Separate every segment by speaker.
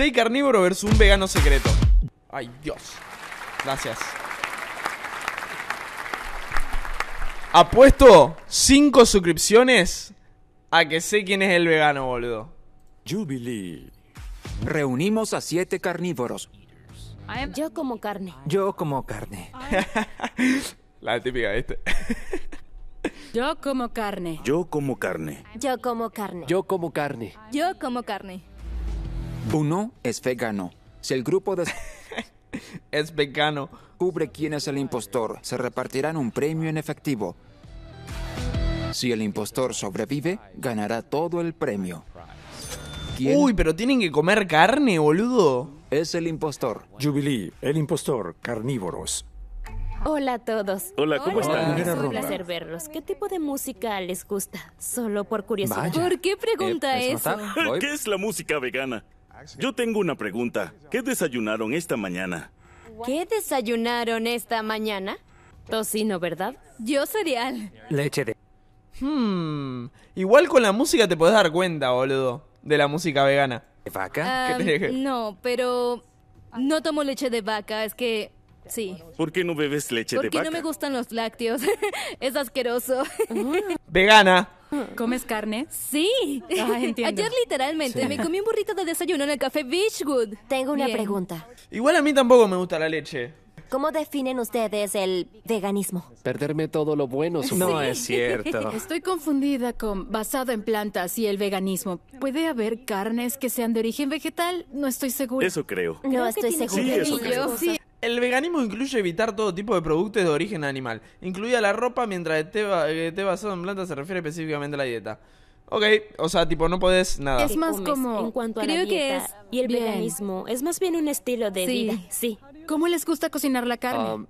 Speaker 1: 6 carnívoros versus un vegano secreto. Ay, Dios. Gracias. Apuesto cinco suscripciones a que sé
Speaker 2: quién es el vegano, boludo. Jubilee. Reunimos a siete carnívoros.
Speaker 3: Yo como carne.
Speaker 2: Yo como carne. La típica, ¿viste?
Speaker 3: Yo como carne.
Speaker 2: Yo como carne.
Speaker 3: Yo como carne.
Speaker 2: Yo como carne.
Speaker 3: Yo como carne.
Speaker 2: Uno es vegano. Si el grupo de... es vegano. Cubre quién es el impostor. Se repartirán un premio en efectivo. Si el impostor sobrevive, ganará todo el premio. Uy, pero tienen que comer carne, boludo. Es el impostor. Jubilee, el impostor, carnívoros.
Speaker 3: Hola a todos.
Speaker 2: Hola, ¿cómo están? Es un placer
Speaker 3: verlos. ¿Qué tipo de música les gusta? Solo por curiosidad. ¿Por qué pregunta eh, pues eso? ¿Qué
Speaker 4: es la música vegana? Yo tengo una pregunta. ¿Qué desayunaron esta mañana?
Speaker 3: ¿Qué desayunaron esta mañana? Tocino, ¿verdad? Yo cereal.
Speaker 1: Leche de... Hmm. Igual con la música te puedes dar cuenta, boludo. De la música vegana. ¿De vaca? Ah,
Speaker 3: no, pero... No tomo leche de vaca, es que... Sí.
Speaker 1: ¿Por qué no bebes leche de vaca? Porque no me
Speaker 3: gustan los lácteos. es asqueroso. Ah.
Speaker 1: Vegana.
Speaker 3: ¿Comes carne? Sí. Ah, Ayer literalmente me comí un burrito de desayuno en el café Beachwood. Tengo una pregunta.
Speaker 1: Igual a mí tampoco me gusta la leche.
Speaker 5: ¿Cómo definen ustedes el veganismo?
Speaker 6: Perderme todo lo bueno. No es cierto. Estoy
Speaker 3: confundida con basado en plantas y el veganismo. ¿Puede haber carnes que sean de origen vegetal? No estoy segura. Eso creo. No estoy segura.
Speaker 1: Sí, eso creo. Sí. El veganismo incluye evitar todo tipo de productos de origen animal, incluida la ropa, mientras que té, eh, basado en plantas se refiere específicamente a la dieta. Ok, o sea, tipo, no podés nada. Es más
Speaker 3: como, en cuanto a creo que es... y el veganismo, es más bien un estilo de vida, sí. ¿Cómo les gusta cocinar la carne?
Speaker 6: Um,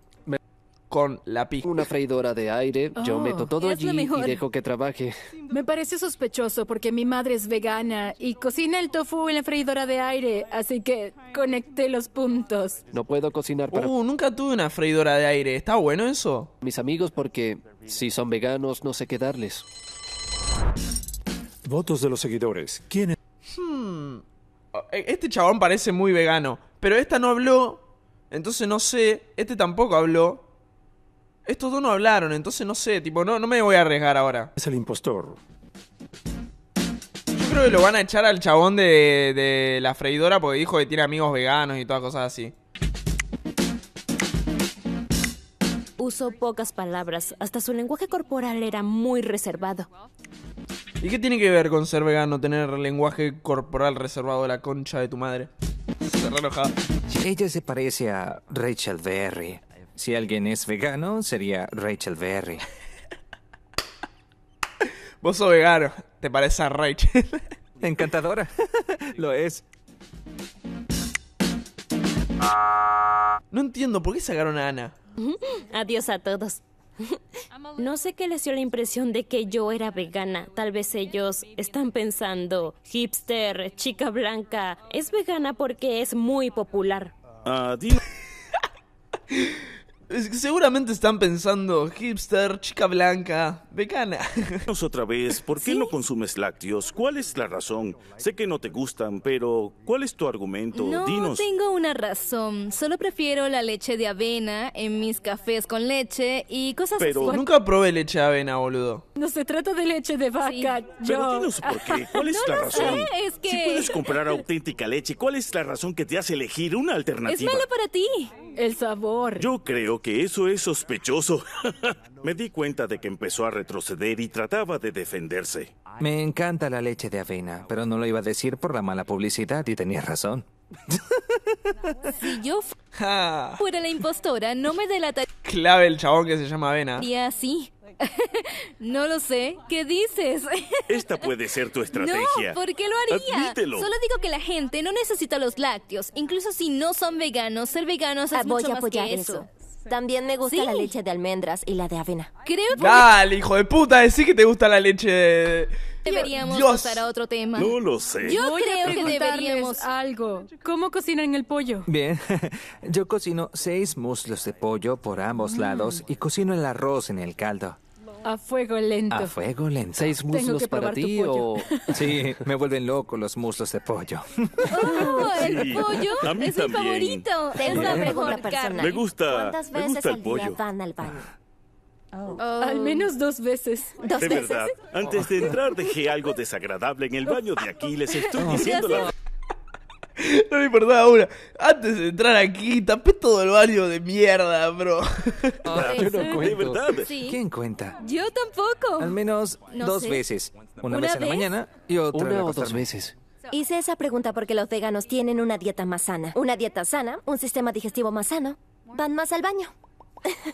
Speaker 6: con la Una freidora de aire, yo oh, meto todo allí y dejo que trabaje.
Speaker 3: Me parece sospechoso porque mi madre es vegana y cocina el tofu en la freidora de aire, así que conecté los puntos.
Speaker 1: No puedo cocinar para... Uh, nunca tuve una freidora de aire, ¿está bueno eso? Mis amigos porque si son veganos no sé qué darles. Votos
Speaker 4: de los seguidores.
Speaker 1: ¿Quién es? Hmm. Oh, eh, este chabón parece muy vegano, pero esta no habló, entonces no sé, este tampoco habló. Estos dos no hablaron, entonces no sé, tipo, no, me voy a arriesgar ahora.
Speaker 2: Es el impostor.
Speaker 1: Yo creo que lo van a echar al chabón de, de la freidora porque dijo que tiene amigos veganos y todas cosas así.
Speaker 3: Usó pocas palabras, hasta su lenguaje corporal era muy reservado.
Speaker 1: ¿Y qué tiene que ver con ser vegano, tener lenguaje corporal reservado de la concha de tu madre?
Speaker 6: Se Ella se parece a Rachel Berry si alguien es vegano, sería Rachel Berry. Vos sos vegano, te parece a Rachel.
Speaker 1: Encantadora, lo es. No entiendo por qué sacaron a Ana.
Speaker 3: Adiós a todos. No sé qué les dio la impresión de que yo era vegana. Tal vez ellos están pensando, hipster, chica blanca, es vegana porque es muy popular.
Speaker 1: Adiós. Ah, Seguramente están pensando hipster, chica blanca, vegana.
Speaker 4: Otra vez, ¿por qué no consumes lácteos? ¿Cuál es la razón? Sé que no te gustan, pero ¿cuál es tu argumento? No
Speaker 3: tengo una razón. Solo prefiero la leche de avena en mis cafés con leche y cosas pero...
Speaker 1: Nunca probé leche de avena, boludo.
Speaker 3: No se trata de leche de vaca. Pero dinos por qué. ¿Cuál es la razón? Sé, es que... Si puedes
Speaker 4: comprar auténtica leche, ¿cuál es la razón que te hace elegir una alternativa? Es malo
Speaker 3: para ti. El sabor.
Speaker 4: Yo creo que eso es sospechoso. Me di cuenta de que empezó a retroceder y trataba de defenderse.
Speaker 6: Me encanta la leche de avena, pero no lo iba a decir por la mala publicidad y tenía razón. si yo ah.
Speaker 3: fuera la impostora, no me delataría.
Speaker 6: Clave el chabón que se llama Avena.
Speaker 3: Y así no lo sé. ¿Qué dices?
Speaker 1: Esta puede ser tu
Speaker 3: estrategia. No, ¿por qué lo haría? Solo digo que la gente no necesita los lácteos. Incluso si no
Speaker 5: son veganos, ser veganos es ah, a apoyar eso. También me gusta la leche de almendras y la de
Speaker 1: avena.
Speaker 3: Creo que... Dale,
Speaker 1: hijo de puta, sí que te gusta la leche Deberíamos pasar
Speaker 3: a otro tema. No lo sé. Yo creo que deberíamos algo. ¿Cómo cocinan el pollo?
Speaker 6: Bien, yo cocino seis muslos de pollo por ambos mm. lados y cocino el arroz en el caldo.
Speaker 3: A fuego lento. A
Speaker 6: fuego lento. ¿Seis muslos para ti o.? Sí, me vuelven loco los muslos de pollo.
Speaker 3: ¡Oh! ¡El pollo! A es mi
Speaker 6: favorito. Es la mejor carne. Me gusta. ¿Cuántas veces me gusta el al pollo.
Speaker 5: van al baño?
Speaker 3: Oh. Oh. Al menos dos veces. ¿Dos de verdad,
Speaker 4: antes de entrar dejé algo desagradable
Speaker 1: en el baño de aquí. Les estoy
Speaker 3: oh. diciendo la...
Speaker 1: No me importaba una. Antes de entrar aquí, tapé todo el baño de mierda, bro. Ah, yo no cuento.
Speaker 6: ¿Quién cuenta? Yo tampoco. Al menos dos veces. Una, vez, en la mañana y otra una o dos veces.
Speaker 5: Hice esa pregunta porque los veganos tienen una dieta más sana. Una dieta sana, un sistema digestivo más sano. Van más al baño.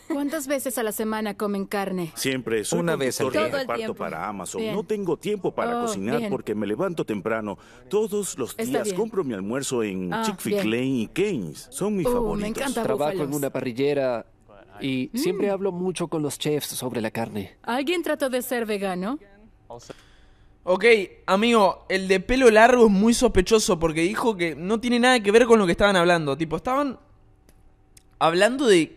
Speaker 5: ¿Cuántas veces a la semana
Speaker 3: comen carne?
Speaker 4: Siempre soy una vez reparto para Amazon. No tengo tiempo para oh, cocinar porque me levanto temprano. Todos los días compro mi almuerzo en ah, Chick-fil-A y Keynes.
Speaker 6: Son mis uh, favoritos. Me encanta Trabajo en una parrillera y mm. siempre hablo mucho con los chefs sobre la carne.
Speaker 3: ¿Alguien trató de ser vegano?
Speaker 6: Ok,
Speaker 1: amigo, el de pelo largo es muy sospechoso porque dijo que no tiene nada que ver con lo que estaban hablando. Tipo, estaban hablando de,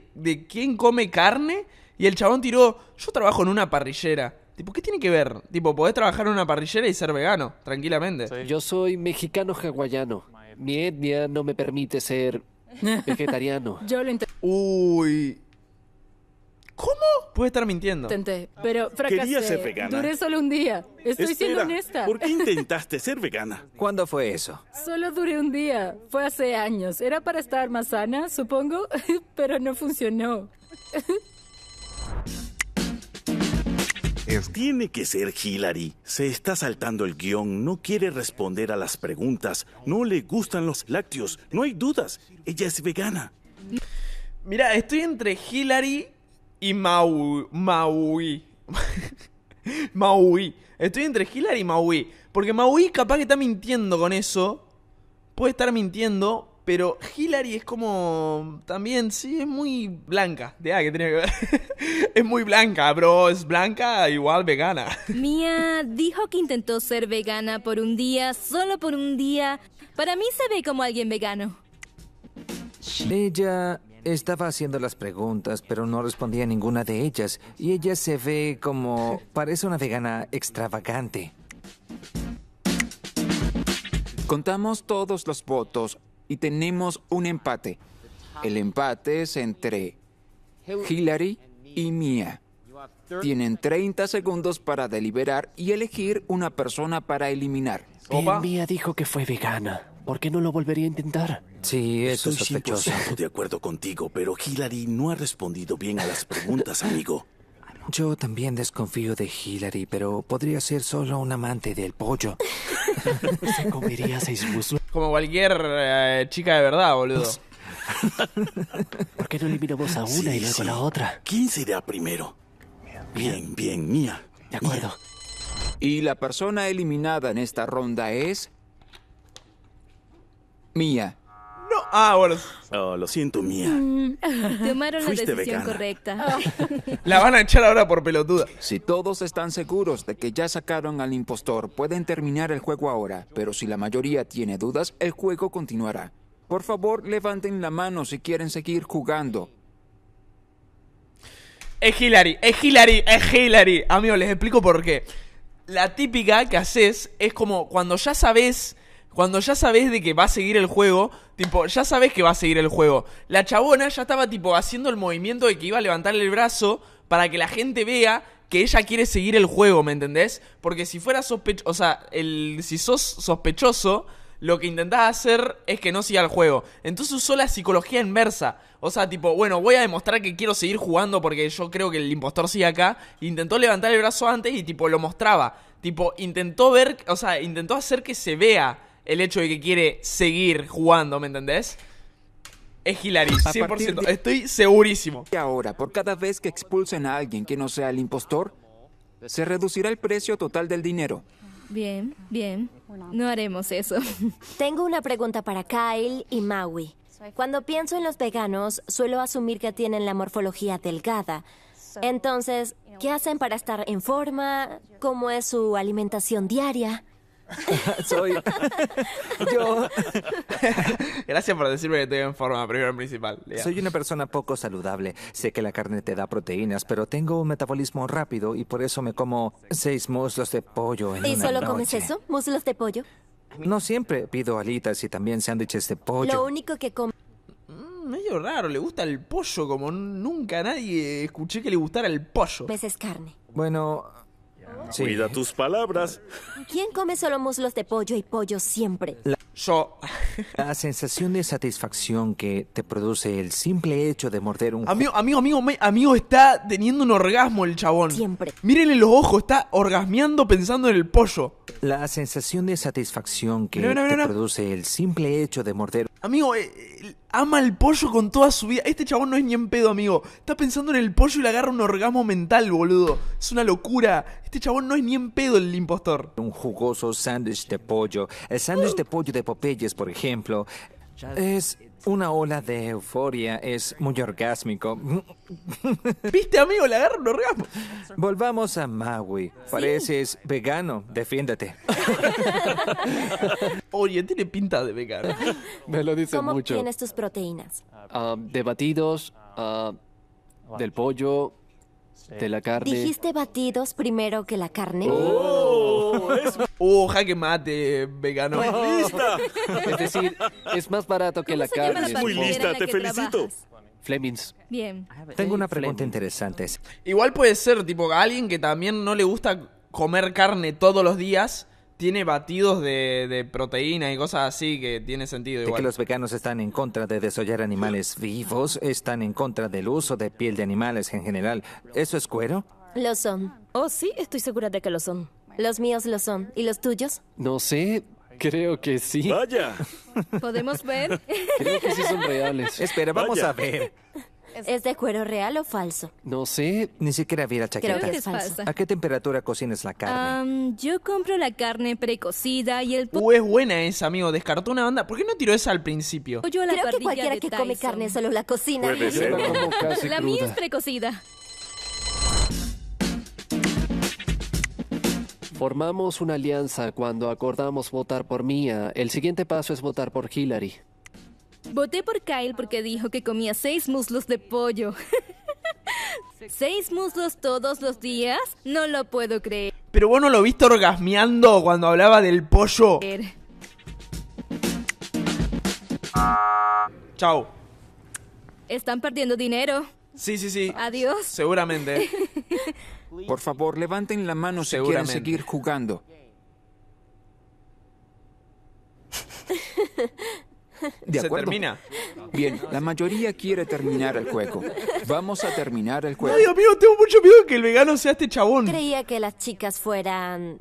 Speaker 1: quién come carne y el chabón tiró, yo trabajo en una parrillera. Tipo, ¿qué tiene que ver? Tipo, podés trabajar en una parrillera y ser vegano,
Speaker 6: tranquilamente. Yo soy mexicano hawaiano. Mi etnia no me permite ser vegetariano.
Speaker 2: Yo lo Uy, ¿Cómo? Puede
Speaker 1: estar mintiendo.
Speaker 3: Intenté, pero fracasé. Quería ser vegana. Duré solo un día. Estoy siendo honesta. ¿Por qué
Speaker 4: intentaste ser vegana? ¿Cuándo fue eso?
Speaker 3: Solo duré un día. Fue hace años. Era para estar más sana, supongo, pero no funcionó.
Speaker 4: Tiene que ser Hillary. Se está saltando el guión, no quiere responder a las preguntas, no le gustan los lácteos, no hay dudas.
Speaker 1: Ella es vegana. Mira, estoy entre Hillary y Maui. Maui. Maui. Estoy entre Hillary y Maui. Porque Maui capaz que está mintiendo con eso. Puede estar mintiendo. Pero Hillary es como. También, sí, es muy blanca. De que es muy blanca, bro. Es blanca, igual vegana.
Speaker 3: Mía dijo que intentó ser vegana por un día, solo por un día. Para mí se ve como alguien vegano.
Speaker 6: Ella estaba haciendo las preguntas, pero no respondía a ninguna de ellas. Y ella se ve como... parece una vegana extravagante.
Speaker 2: Contamos todos los votos y tenemos un empate. El empate es entre Hillary y Mia. Tienen 30 segundos para deliberar y elegir una persona para eliminar.
Speaker 6: Mia dijo que fue vegana. ¿Por qué no lo volvería a intentar? Sí, eso Estoy es
Speaker 4: sospechoso. de acuerdo contigo, pero Hillary no ha respondido bien a las preguntas, amigo.
Speaker 6: Yo también desconfío de Hillary, pero podría ser solo un amante del pollo.
Speaker 1: Se comería seis muslos. Como cualquier eh, chica de verdad, boludo.
Speaker 2: ¿Por qué no eliminamos a una y luego a la otra? ¿Quién será primero? Bien, bien, Mía. De acuerdo. Y la persona eliminada en esta ronda es Mía. No, ah, bueno. lo siento, Mía.
Speaker 3: Mm, tomaron la decisión correcta.
Speaker 2: La van a echar ahora por pelotuda. Si todos están seguros de que ya sacaron al impostor, pueden terminar el juego ahora. Pero si la mayoría tiene dudas, el juego continuará. Por favor, levanten la mano si quieren seguir jugando. Es Hillary, es Hillary, es Hillary. Amigo, les explico por qué. La típica que haces es
Speaker 1: como cuando ya sabes cuando ya sabes de que va a seguir el juego, tipo, ya sabes que va a seguir el juego. La chabona ya estaba tipo haciendo el movimiento de que iba a levantar el brazo para que la gente vea que ella quiere seguir el juego, ¿me entendés? Porque si fuera sospechoso, o sea, si sos sospechoso, lo que intentás hacer es que no siga el juego. Entonces usó la psicología inversa. O sea, tipo, bueno, voy a demostrar que quiero seguir jugando porque yo creo que el impostor sigue acá. Intentó levantar el brazo antes y tipo lo mostraba. Tipo, intentó ver, o sea, intentó hacer que se vea el hecho de que quiere seguir jugando, ¿me entendés? Es hilarísimo, 100%, estoy
Speaker 2: segurísimo. Y ahora, por cada vez que expulsen a alguien que no sea el impostor, se reducirá el precio total del dinero.
Speaker 1: Bien,
Speaker 5: bien. No haremos eso. Tengo una pregunta para Kyle y Maui. Cuando pienso en los veganos, suelo asumir que tienen la morfología delgada. Entonces, ¿qué hacen para estar en forma? ¿Cómo es su alimentación diaria?
Speaker 1: soy yo. Gracias por decirme que estoy en forma, primero principal. Soy
Speaker 6: una persona poco saludable. Sé que la carne te da proteínas, pero tengo un metabolismo rápido y por eso me como seis muslos de pollo en ¿Y solo comes eso?
Speaker 5: ¿Muslos de pollo?
Speaker 6: No siempre. Pido alitas y también sándwiches de pollo. Lo
Speaker 5: único que como
Speaker 1: mm, medio raro, le gusta el pollo como nunca nadie escuché que le gustara el pollo.
Speaker 6: ¿Ves? Pues es carne. Bueno, Cuida tus palabras.
Speaker 5: ¿Quién come solo muslos de pollo y pollo siempre?
Speaker 6: Yo la sensación de satisfacción que te produce el simple hecho de morder un... Amigo, amigo, amigo, amigo, está teniendo un orgasmo
Speaker 1: el chabón. Siempre. Mírenle los ojos, está orgasmeando pensando en el pollo. La sensación
Speaker 6: de satisfacción que te produce el simple hecho de morder... Amigo, eh, ama
Speaker 1: el pollo con toda su vida. Este chabón no es ni en pedo, amigo. Está pensando en el pollo y le agarra un orgasmo mental,
Speaker 6: boludo. Es una locura. Este chabón no es ni en pedo el impostor. Un jugoso sándwich de pollo. El sándwich de pollo de Popeyes, por ejemplo, es una ola de euforia es muy orgásmico. ¿Viste, amigo? Le agarro un orgasmo. Volvamos a Maui. Pareces vegano. Defiéndete. Oye, tiene pinta de vegano. Me lo dice ¿Cómo mucho. tienes
Speaker 5: tus proteínas?
Speaker 6: Ah, de batidos, ah, del pollo, de la carne. Dijiste
Speaker 5: batidos primero que la carne. ¡Oh!
Speaker 6: que oh, ¡Oh, jaque
Speaker 1: mate, vegano! ¡Muy lista! Es decir, es más barato que la carne. Es muy lista, te felicito.
Speaker 6: Flemings. Bien. Tengo una pregunta interesante.
Speaker 1: Igual puede ser, tipo, alguien que también no le gusta comer carne todos los días tiene batidos de, de, proteína y cosas así que tiene sentido. De que los
Speaker 6: veganos están en contra de desollar animales vivos, están en contra del uso de piel de animales en general. ¿Eso es cuero?
Speaker 5: Lo son. Oh, sí, estoy segura de que lo son. Los míos lo son. ¿Y los tuyos?
Speaker 6: No sé, Creo que sí. Vaya.
Speaker 5: ¿Podemos ver?
Speaker 6: Creo que sí son reales. Espera, vamos a ver.
Speaker 5: ¿Es de cuero real o falso?
Speaker 6: No sé, ni siquiera vi la chaqueta. ¿A qué temperatura cocinas la
Speaker 1: carne?
Speaker 3: yo compro la carne precocida y el
Speaker 1: pues Uh, es buena esa, amigo. Descartó una banda. ¿Por qué no tiró esa al principio?
Speaker 3: Creo que cualquiera que
Speaker 5: come carne solo la cocina. la mía es precocida.
Speaker 6: Formamos una alianza cuando acordamos votar por Mía. El siguiente paso es votar por Hillary.
Speaker 3: Voté por Kyle porque dijo que comía seis muslos de pollo. ¿Seis muslos todos los días? No lo puedo creer.
Speaker 1: Pero vos no lo viste orgasmeando cuando hablaba del pollo. Chao.
Speaker 3: Están perdiendo dinero. Sí, sí, sí. Adiós.
Speaker 2: Seguramente.
Speaker 4: Por
Speaker 2: favor, levanten la mano si quieren seguir jugando.
Speaker 1: Se termina.
Speaker 2: Bien, la mayoría quiere terminar el juego. Vamos a terminar el juego. Ay, Dios tengo mucho miedo que el
Speaker 1: vegano sea este chabón.
Speaker 5: Creía que las chicas fueran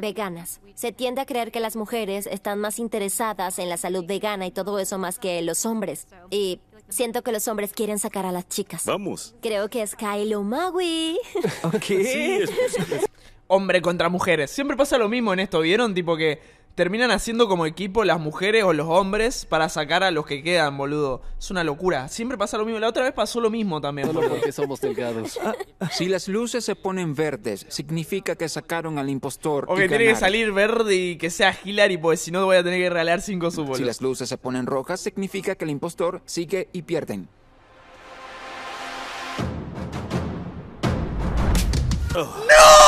Speaker 5: veganas. Se tiende a creer que las mujeres están más interesadas en la salud vegana y todo eso más que los hombres. Y siento que
Speaker 1: los hombres quieren sacar a las chicas. Vamos.
Speaker 5: Creo que es Kylo Maui.
Speaker 1: ¿Qué? Hombre contra mujeres. Siempre pasa lo mismo en esto, ¿vieron? Tipo que terminan haciendo como equipo las mujeres o los hombres para sacar a los que quedan, boludo.
Speaker 2: Es una locura. Siempre pasa lo mismo. La otra vez pasó lo mismo también. porque somos delgados. si las luces se ponen verdes, significa que sacaron al impostor. O que tiene que
Speaker 1: salir verde y que
Speaker 2: sea Hillary, pues si no voy a tener que regalar cinco subos. Si las luces se ponen rojas, significa que el impostor sigue y pierden. ¡No!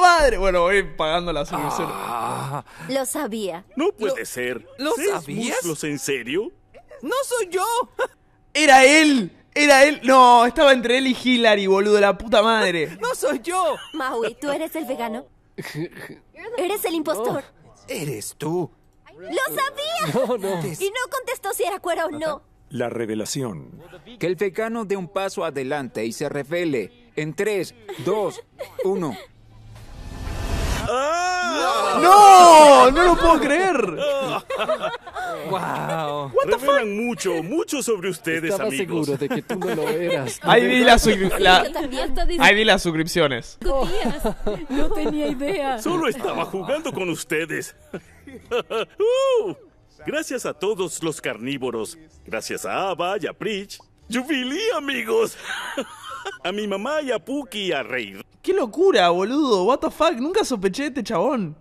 Speaker 2: madre! Bueno, voy pagando la solución. Ah.
Speaker 5: Lo sabía.
Speaker 1: No puede ser. ¿Lo sabías? en serio?
Speaker 5: ¡No soy yo!
Speaker 1: ¡Era él! Era él. No, estaba entre él y Hillary, boludo, la puta madre.
Speaker 5: ¡No soy yo! Maui, ¿tú eres el vegano? ¿Eres el impostor?
Speaker 6: eres tú.
Speaker 5: ¡Lo sabía! Y no contestó si era cuero o no.
Speaker 2: La revelación. Que el vegano dé un paso adelante y se revele. En 3, 2, 1. ¡Ah! ¡No! ¡No lo puedo creer! ¡Wow! Revelan mucho, mucho
Speaker 4: sobre ustedes, Estaba amigos. seguro de que tú no lo eras. Ahí vi, la la... Ahí vi las
Speaker 3: suscripciones. no tenía idea. Solo estaba
Speaker 4: jugando con ustedes. Uh, gracias a todos los carnívoros. Gracias a Ava y a Pritch. Jubilee, amigos. A mi mamá y a Puki y a Rey ¡Qué locura, boludo! ¡What the fuck! Nunca sospeché de este
Speaker 1: chabón.